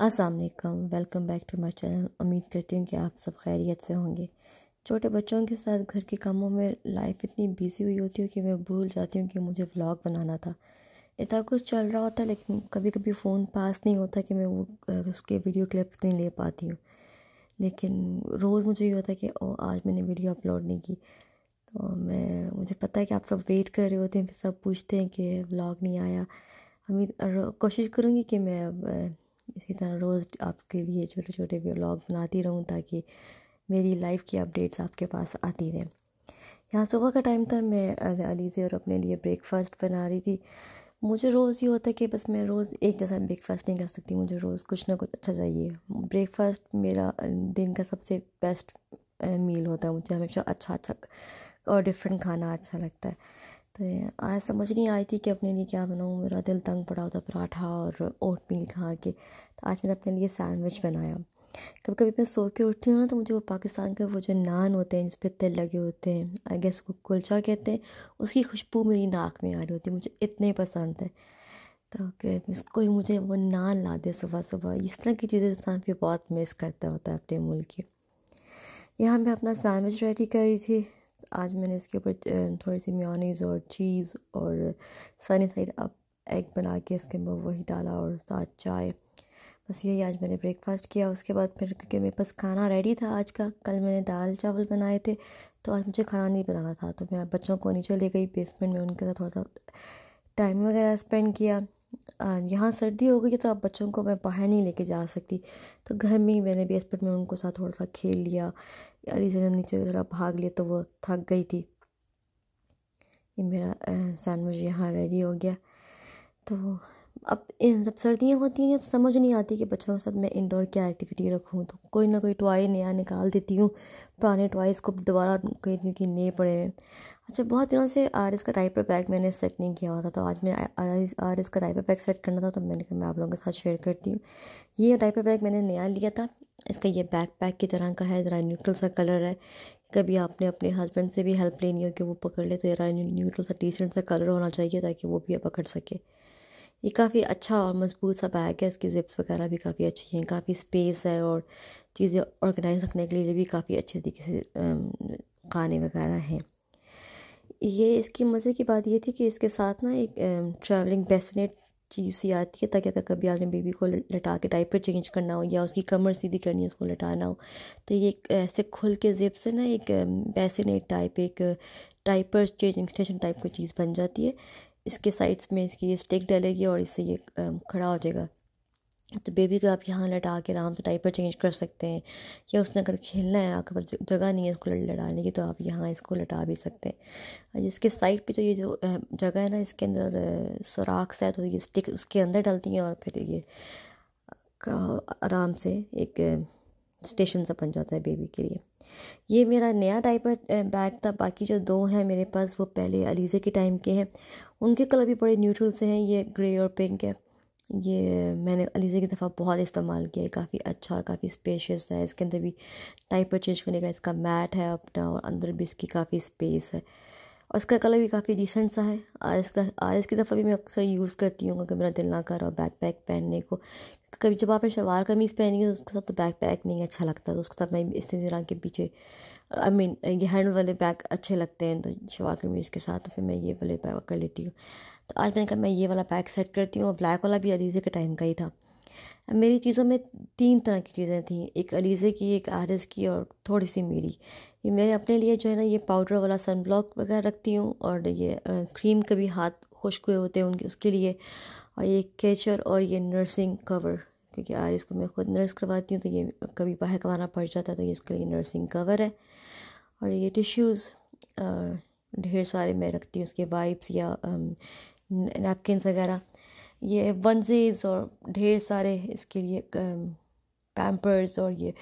असलकम welcome back to my channel उम्मीद करती हूँ कि आप सब खैरियत से होंगे छोटे बच्चों के साथ घर के कामों में लाइफ इतनी बिजी हुई होती है कि मैं भूल जाती हूँ कि मुझे व्लॉग बनाना था इतना कुछ चल रहा होता है लेकिन कभी कभी फ़ोन पास नहीं होता कि मैं वो उसके वीडियो क्लिप्स नहीं ले पाती हूँ लेकिन रोज़ मुझे ये होता है कि ओ आज मैंने वीडियो अपलोड नहीं की तो मैं मुझे पता है कि आप सब वेट कर रहे होते हैं फिर सब पूछते हैं कि व्लॉग नहीं आया हमें कोशिश करूँगी कि मैं इसी तरह रोज़ आपके लिए छोटे छोटे व्लॉग बनाती रहूँ ताकि मेरी लाइफ की अपडेट्स आपके पास आती रहें यहाँ सुबह का टाइम था मैं अली से और अपने लिए ब्रेकफास्ट बना रही थी मुझे रोज़ ये होता है कि बस मैं रोज़ एक जैसा ब्रेकफास्ट नहीं कर सकती मुझे रोज़ कुछ ना कुछ अच्छा चाहिए ब्रेकफास्ट मेरा दिन का सबसे बेस्ट मील होता है मुझे हमेशा अच्छा अच्छा और डिफरेंट खाना अच्छा लगता है तो आज समझ नहीं आई थी कि अपने लिए क्या बनाऊँ मेरा दिल तंग पड़ा होता पराठा और ओटमील खा के तो आज मैंने अपने लिए सैंडविच बनाया कभी कभी मैं सो के उठती हूँ ना तो मुझे वो पाकिस्तान के वो जो नान होते हैं जिस पर तिल लगे होते हैं आई गेस को कुलचा कहते हैं उसकी खुशबू मेरी नाक में आ रही होती है मुझे इतने पसंद है तो कोई मुझे वो नान ला दे सुबह सुबह इस तरह की चीज़ें इंसान भी बहुत मिस करता होता है अपने मुल्क के यहाँ मैं अपना सैंडविच रेडी कर रही थी आज मैंने इसके ऊपर थोड़ी सी म्योनीज़ और चीज़ और सनी साइड अप एग बना के इसके अंदर वही डाला और साथ चाय बस यही आज मैंने ब्रेकफास्ट किया उसके बाद फिर क्योंकि मेरे पास खाना रेडी था आज का कल मैंने दाल चावल बनाए थे तो आज मुझे खाना नहीं बनाना था तो मैं बच्चों को नीचे ले गई बेसमेंट में उनके साथ थोड़ा सा टाइम वगैरह स्पेंड किया यहाँ सर्दी हो गई है तो अब बच्चों को मैं बाहर नहीं लेके जा सकती तो घर में ही मैंने एसपेट में उनको साथ थोड़ा सा खेल लिया अली से नीचे ज़रा भाग लिया तो वो थक गई थी ये मेरा सैंडविच यहाँ रेडी हो गया तो अब जब सर्दियाँ होती हैं तो समझ नहीं आती कि बच्चों के साथ मैं इंडोर क्या एक्टिविटी रखूँ तो कोई ना कोई टॉय नया निकाल देती हूँ पुराने टॉयज़ को दोबारा कहती हूँ कि नए पड़े हुए अच्छा बहुत दिनों से आर एस का टाइपर बैग मैंने सेट नहीं किया हुआ था तो आज मैं आर एस का टाइपर बैग सेट करना था तो मैंने कहा मैं आप लोगों के साथ शेयर करती हूँ ये टाइपर बैग मैंने नया लिया था इसका ये बैक पैक की तरह का है ज़रा न्यूट्रल सा कलर है कभी आपने अपने हस्बैंड से भी हेल्प लेनी हो कि वो पकड़ ले तो ज़रा न्यूट्रल सा टी सा कलर होना चाहिए ताकि वो भी पकड़ सके ये काफ़ी अच्छा और मजबूत सा बैग है इसकी जिप्स वगैरह भी काफ़ी अच्छी हैं काफ़ी स्पेस है और चीज़ें ऑर्गेनाइज रखने के लिए भी काफ़ी अच्छे तरीके से खाने वगैरह हैं ये इसकी मज़े की बात ये थी कि इसके साथ ना एक ट्रैवलिंग बेसनेट चीज़ सी आती है ताकि अगर कभी आपने बेबी को लटा के डाइपर चेंज करना हो या उसकी कमर सीधी करनी है उसको लटाना हो तो ये ऐसे खुल के जेब से ना एक बेसिनेट टाइप एक टाइपर चेंजिंग स्टेशन टाइप की चीज़ बन जाती है इसके साइड्स में इसकी स्टिक डलेगी और इससे ये खड़ा हो जाएगा तो बेबी को आप यहाँ लटा के आराम से डाइपर चेंज कर सकते हैं या उसने अगर खेलना है आपके पास जगह नहीं है इसको लड़ाने की तो आप यहाँ इसको लटा भी सकते हैं इसके साइड पे जो ये जो जगह है ना इसके अंदर सुराख सा है तो ये स्टिक उसके अंदर डलती हैं और फिर ये आराम से एक स्टेशन सा बन जाता है बेबी के लिए ये मेरा नया डाइपर बैग था बाकी जो दो हैं मेरे पास वो पहले अलीज़े के टाइम के हैं उनके कलर भी बड़े न्यूट्रल से हैं ये ग्रे और पिंक है ये मैंने अलीज़े की दफ़ा बहुत इस्तेमाल किया है काफ़ी अच्छा और काफ़ी स्पेशियस है इसके अंदर भी डाइपर चेंज करने का इसका मैट है अपना और अंदर भी इसकी काफ़ी स्पेस है और इसका कलर भी काफ़ी डिसेंट सा है आर एस का आर एस की दफ़ा भी मैं अक्सर यूज़ करती हूँ क्योंकि मेरा दिल ना कर और बैक पैक पहनने को कभी जब आपने शलवार कमीज़ पहनी है तो उसके साथ तो बैक पैक नहीं अच्छा लगता तो उसके साथ मैं इस तरह के पीछे आई मीन ये हैंड वाले बैग अच्छे लगते हैं तो शलवार कमीज़ के साथ तो फिर मैं ये वाले बैग कर लेती हूँ तो आज मैंने कहा मैं ये वाला बैग सेट करती हूँ और ब्लैक वाला भी अलीज़े के टाइम का ही था मेरी चीज़ों में तीन तरह की चीज़ें थी एक अलीज़े की एक आर की और थोड़ी सी मेरी ये मैं अपने लिए जो है ना ये पाउडर वाला सन ब्लॉक वगैरह रखती हूँ और ये क्रीम कभी हाथ खुश्क हुए होते हैं उनके उसके लिए और ये कैचर और ये नर्सिंग कवर क्योंकि आज इसको मैं खुद नर्स करवाती हूँ तो ये कभी बाहर कमाना पड़ जाता है तो ये इसके लिए नर्सिंग कवर है और ये टिश्यूज़ ढेर सारे मैं रखती हूँ उसके वाइप्स या नैपकिन वगैरह ये वनजीज और ढेर सारे इसके लिए पैम्पर्स और ये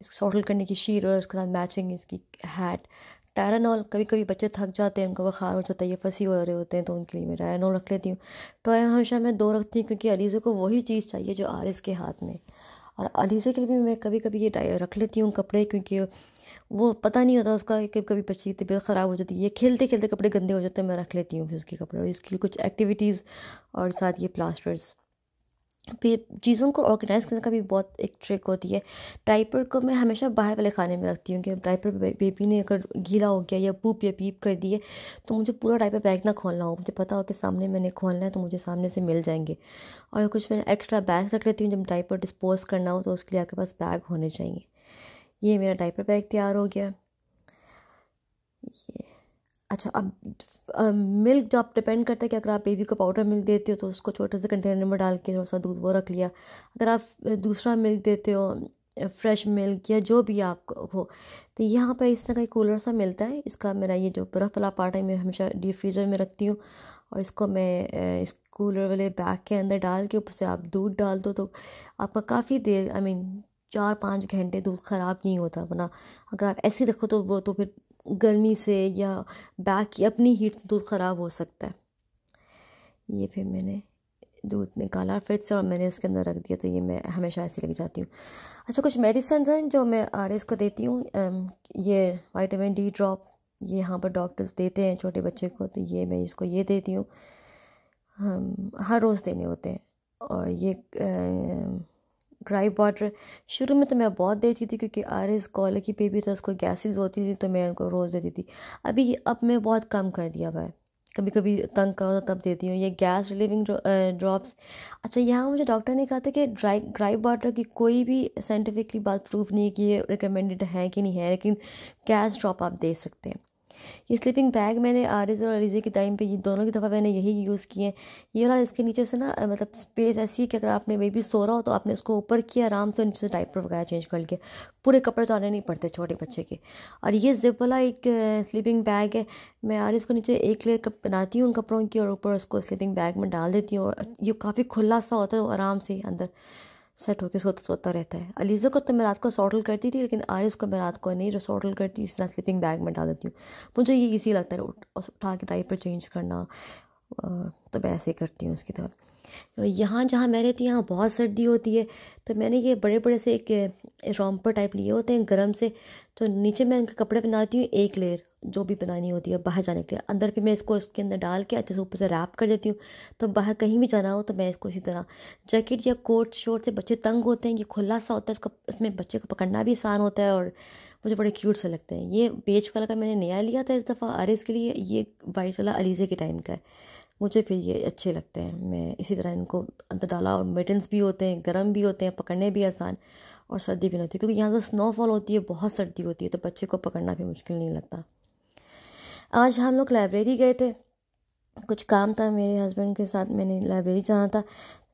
इसको सॉटल करने की शीर और उसके साथ मैचिंग इसकी हैट टैरानॉल कभी कभी बच्चे थक जाते हैं उनको बुखार हो जाता है ये फंसी हो रहे होते हैं तो उनके लिए मैं टैरानॉल रख लेती हूँ टॉय तो हमेशा मैं दो रखती हूँ क्योंकि अलीज़े को वही चीज़ चाहिए जो आरिस के हाथ में और अलीज़े के लिए भी मैं कभी कभी ये रख लेती हूँ कपड़े क्योंकि वो पता नहीं होता उसका कभी कभी बच्ची की तबीयत ख़राब हो जाती है ये खेलते खेलते कपड़े गंदे हो जाते हैं मैं रख लेती हूँ फिर उसके कपड़े और इसके लिए कुछ एक्टिविटीज़ और साथ ये प्लास्टर्स फिर चीज़ों को ऑर्गेनाइज़ करने का भी बहुत एक ट्रिक होती है डाइपर को मैं हमेशा बाहर वाले खाने में रखती हूँ कि डाइपर बेबी ने अगर गीला हो गया या पूप या पीप कर दिए तो मुझे पूरा डाइपर बैग ना खोलना हो मुझे पता हो कि सामने मैंने खोलना है तो मुझे सामने से मिल जाएंगे और कुछ मैं एक्स्ट्रा बैग्स रख लेती हूँ जब डाइपर डिस्पोज करना हो तो उसके लिए आपके पास बैग होने चाहिए ये मेरा डाइपर बैग तैयार हो गया ये अच्छा अब मिल्क तो आप डिपेंड करता है कि अगर आप बेबी को पाउडर मिल्क देते हो तो उसको छोटे से कंटेनर में डाल के थोड़ा सा दूध वो रख लिया अगर आप दूसरा मिल्क देते हो फ्रेश मिल्क या जो भी आपको हो तो यहाँ पर इस तरह का कूलर सा मिलता है इसका मेरा ये जो बर्फ़ वाला पार्ट है मैं हमेशा डीप फ्रीज़र में रखती हूँ और इसको मैं इस कूलर वाले बैग के अंदर डाल के ऊपर से आप दूध डाल दो तो आपका काफ़ी देर आई I मीन mean, चार पाँच घंटे दूध ख़राब नहीं होता वरना अगर आप ऐसे रखो तो वो तो फिर गर्मी से या बैक की अपनी हीट से दूध ख़राब हो सकता है ये फिर मैंने दूध निकाला फ्रिज से और मैंने उसके अंदर रख दिया तो ये मैं हमेशा ऐसे लेके जाती हूँ अच्छा कुछ मेडिसन हैं जो मैं आर एस को देती हूँ ये वाइटामिन डी ड्रॉप ये यहाँ पर डॉक्टर्स देते हैं छोटे बच्चे को तो ये मैं इसको ये देती हूँ हर रोज़ देने होते हैं और ये ड्राई वाटर शुरू में तो मैं बहुत देती थी क्योंकि आर एस कॉलर की बेबी था उसको गैसेज होती थी तो मैं उनको रोज़ देती थी अभी अब मैं बहुत कम कर दिया हुआ है कभी कभी तंग करो तो तब देती हूँ ये गैस रिलीविंग ड्रॉप्स अच्छा यहाँ मुझे डॉक्टर ने कहा था कि ड्राई ड्राई वाटर की कोई भी साइंटिफिकली बात प्रूफ नहीं है कि ये रिकमेंडेड है कि नहीं है लेकिन गैस ड्रॉप आप दे सकते हैं ये स्लीपिंग बैग मैंने आरिज और अरीजे के टाइम पे ये दोनों की दफ़ा मैंने यही यूज़ किए हैं ये वाला इसके नीचे से ना मतलब स्पेस ऐसी है कि अगर आपने बेबी सो रहा हो तो आपने उसको ऊपर किया आराम से नीचे से डाइपर वगैरह चेंज कर लिया पूरे कपड़े तो आने नहीं पड़ते छोटे बच्चे के और ये जिप वाला एक स्लीपिंग बैग है मैं आरिज को नीचे एक लेयर बनाती हूँ उन कपड़ों की और ऊपर उसको स्लीपिंग बैग में डाल देती हूँ और ये काफ़ी खुला सा होता है आराम से अंदर सेट होकर सोता सोता रहता है अलीज़ा को तो मैं रात को सॉटल करती थी लेकिन आरिस को मैं रात को नहीं सॉटल करती इस तरह स्लीपिंग बैग में डाल देती हूँ मुझे ये ईजी लगता है उठा के टाइप पर चेंज करना तो मैं ऐसे ही करती हूँ उसकी तरफ यहाँ जहाँ मैं रहती हूँ यहाँ बहुत सर्दी होती है तो मैंने ये बड़े बड़े से एक रॉम्पर टाइप लिए होते हैं गर्म से तो नीचे मैं उनके कपड़े पहनाती हूँ एक लेयर जो भी बनानी होती है बाहर जाने के लिए अंदर भी मैं इसको इसके अंदर डाल के अच्छे से ऊपर से रैप कर देती हूँ तो बाहर कहीं भी जाना हो तो मैं इसको इसी तरह जैकेट या कोट शोट से बच्चे तंग होते हैं ये खुला सा होता है इसको इसमें बच्चे को पकड़ना भी आसान होता है और मुझे बड़े क्यूट से लगते हैं ये बेज कलर का मैंने नया लिया था इस दफ़ा आर के लिए ये वाइट वाला अलीजे के टाइम का है मुझे फिर ये अच्छे लगते हैं मैं इसी तरह इनको अंदर डाला और मिटन्स भी होते हैं गर्म भी होते हैं पकड़ने भी आसान और सर्दी भी नहीं होती क्योंकि यहाँ जो स्नोफॉल होती है बहुत सर्दी होती है तो बच्चे को पकड़ना भी मुश्किल नहीं लगता आज हम लोग लाइब्रेरी गए थे कुछ काम था मेरे हस्बैंड के साथ मैंने लाइब्रेरी जाना था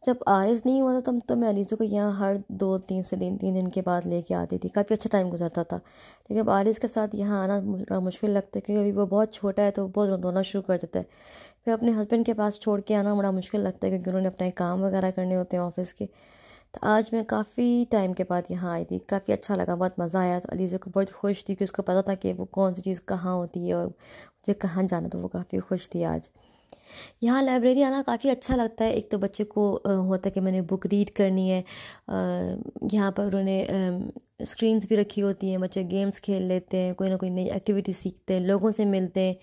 जब आरिज नहीं हुआ था तब तो मैं अरीज़ों को यहाँ हर दो तीन से दिन तीन दिन के बाद लेके आती थी काफ़ी अच्छा टाइम गुजरता था लेकिन अब एस के साथ यहाँ आना बड़ा मुश्किल लगता है क्योंकि अभी वो बहुत छोटा है तो बहुत रोना शुरू कर देता है फिर अपने हस्बैंड के पास छोड़ के आना बड़ा मुश्किल लगता है क्योंकि उन्होंने अपने काम वगैरह करने होते हैं ऑफ़िस के तो आज मैं काफ़ी टाइम के बाद यहाँ आई थी काफ़ी अच्छा लगा बहुत मज़ा आया तो अलीजे को बहुत खुश थी कि उसको पता था कि वो कौन सी चीज़ कहाँ होती है और मुझे कहाँ जाना तो वो काफ़ी खुश थी आज यहाँ लाइब्रेरी आना काफ़ी अच्छा लगता है एक तो बच्चे को होता है कि मैंने बुक रीड करनी है यहाँ पर उन्होंने स्क्रीन्स भी रखी होती हैं बच्चे गेम्स खेल लेते हैं कोई ना कोई नई एक्टिविटी सीखते हैं लोगों से मिलते हैं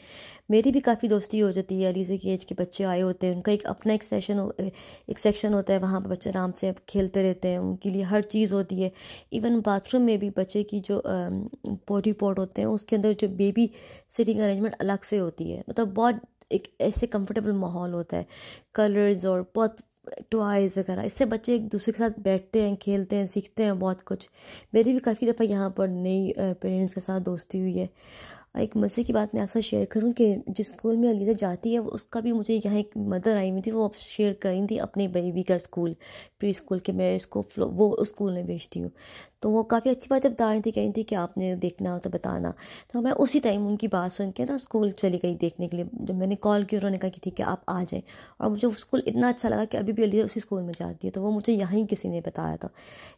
मेरी भी काफ़ी दोस्ती हो जाती है अली से की एज के बच्चे आए होते हैं उनका एक अपना एक सेशन एक सेक्शन होता है वहाँ पर बच्चे आराम से खेलते रहते हैं उनके लिए हर चीज़ होती है इवन बाथरूम में भी बच्चे की जो पोटी पॉट होते हैं उसके अंदर जो बेबी सिटिंग अरेंजमेंट अलग से होती है मतलब बहुत एक ऐसे कंफर्टेबल माहौल होता है कलर्स और बहुत टॉयज़ वगैरह इससे बच्चे एक दूसरे के साथ बैठते हैं खेलते हैं सीखते हैं बहुत कुछ मेरी भी काफ़ी दफ़ा यहाँ पर नई पेरेंट्स के साथ दोस्ती हुई है और एक मज़े की बात मैं आपसे शेयर करूँ कि जिस स्कूल में अलीज़ा जाती है उसका भी मुझे यहाँ एक मदर आई हुई थी वो शेयर करी थी अपने बेबी का स्कूल प्री स्कूल के मैं इसको वो उस स्कूल में भेजती हूँ तो वो काफ़ी अच्छी बात जब बता रही थी कह रही थी कि आपने देखना हो तो बताना तो मैं उसी टाइम उनकी बात सुन के ना स्कूल चली गई देखने के लिए जब मैंने कॉल की उन्होंने कहा कि ठीक है आप आ जाएँ और मुझे स्कूल इतना अच्छा लगा कि अभी भी अलीजा उसी स्कूल में जाती है तो वो मुझे यहीं किसी ने बताया था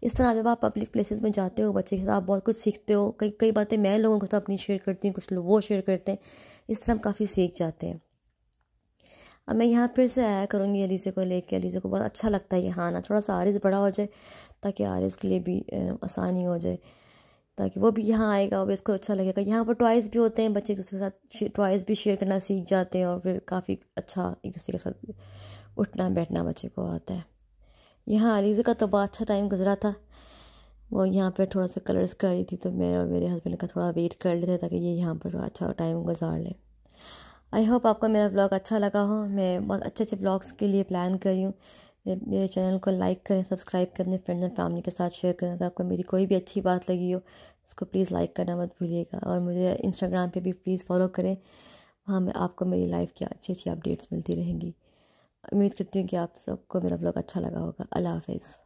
इस तरह जब आप पब्लिक प्लेसेस में जाते हो बच्चे के साथ आप बहुत कुछ सीखते हो कई कई बातें मैं लोगों के साथ अपनी शेयर करती हूँ कुछ लोग वो शेयर करते हैं इस तरह हम काफ़ी सीख जाते हैं अब मैं यहाँ फिर से आया करूँगी अलीज़े को लेके अलीज़े को बहुत अच्छा लगता है यहाँ हाँ ना थोड़ा सा आरिस बड़ा हो जाए ताकि आरिस के लिए भी आसानी हो जाए ताकि वो भी यहाँ आएगा और इसको अच्छा लगेगा यहाँ पर टॉयस भी होते हैं बच्चे एक दूसरे के साथ टॉयस भी शेयर करना सीख जाते हैं और फिर काफ़ी अच्छा एक दूसरे के साथ उठना बैठना बच्चे को आता है यहाँ अलीज़े का तो बहुत अच्छा टाइम गुजरा था वो यहाँ पर थोड़ा सा कलर्स कर रही थी तो मैं और मेरे हस्बैंड का थोड़ा वेट कर लेते ताकि ये यहाँ पर अच्छा टाइम गुजार लें आई होप आपको मेरा ब्लॉग अच्छा लगा हो मैं बहुत अच्छे अच्छे ब्लॉग्स के लिए प्लान कर रही हूँ मेरे चैनल को लाइक करें सब्सक्राइब करें अपने एंड फैमिली के साथ शेयर करें अगर आपको मेरी कोई भी अच्छी बात लगी हो उसको प्लीज़ लाइक करना मत भूलिएगा और मुझे इंस्टाग्राम पे भी प्लीज़ फॉलो करें वहाँ में आपको मेरी लाइफ की अच्छी अच्छी अपडेट्स मिलती रहेंगी उम्मीद करती हूँ कि आप सबको मेरा ब्लॉग अच्छा लगा होगा अल्लाह हाफिज़